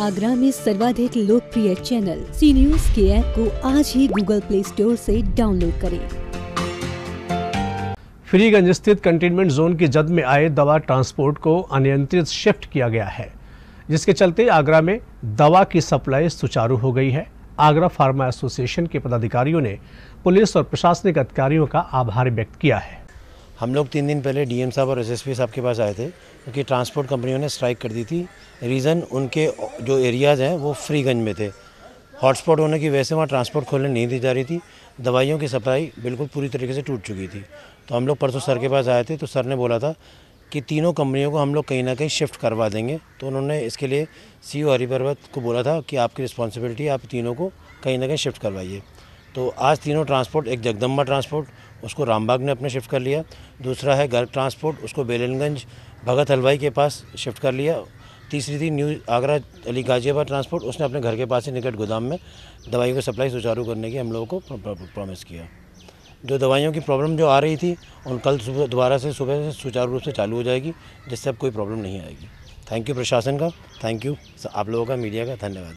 आगरा में सर्वाधिक लोकप्रिय चैनल सी न्यूज के ऐप को आज ही गूगल प्ले स्टोर से डाउनलोड करें फ्रीगंज स्थित कंटेनमेंट जोन की जद में आए दवा ट्रांसपोर्ट को अनियंत्रित शिफ्ट किया गया है जिसके चलते आगरा में दवा की सप्लाई सुचारू हो गई है आगरा फार्मा एसोसिएशन के पदाधिकारियों ने पुलिस और प्रशासनिक अधिकारियों का आभार व्यक्त किया है हम लोग तीन दिन पहले डीएम साहब और एसएसपी साहब के पास आए थे क्योंकि ट्रांसपोर्ट कंपनियों ने स्ट्राइक कर दी थी रीज़न उनके जो एरियाज़ हैं वो फ्रीगंज में थे हॉटस्पॉट होने की वजह से वहाँ ट्रांसपोर्ट खोलने नहीं दी जा रही थी दवाइयों की सप्लाई बिल्कुल पूरी तरीके से टूट चुकी थी तो हम लोग परसों सर के पास आए थे तो सर ने बोला था कि तीनों कंपनियों को हम लोग कहीं ना कहीं शिफ्ट करवा देंगे तो उन्होंने इसके लिए सी ओ हरिपर्वत को बोला था कि आपकी रिस्पॉन्सिबिलिटी आप तीनों को कहीं ना कहीं शिफ्ट करवाइए तो आज तीनों ट्रांसपोर्ट एक जगदम्बा ट्रांसपोर्ट उसको रामबाग ने अपने शिफ्ट कर लिया दूसरा है गर्ग ट्रांसपोर्ट उसको बेलनगंज भगत हलवाई के पास शिफ्ट कर लिया तीसरी थी न्यू आगरा अली गाजियाबाद ट्रांसपोर्ट उसने अपने घर के पास ही निकट गोदाम में दवाइयों की सप्लाई सुचारू करने की हम लोगों को प्रॉमिस किया जो दवाइयों की प्रॉब्लम जो आ रही थी उन कल सुबह दोबारा से सुबह से सुचारू रूप से चालू हो जाएगी जिससे अब कोई प्रॉब्लम नहीं आएगी थैंक यू प्रशासन का थैंक यू आप लोगों का मीडिया का धन्यवाद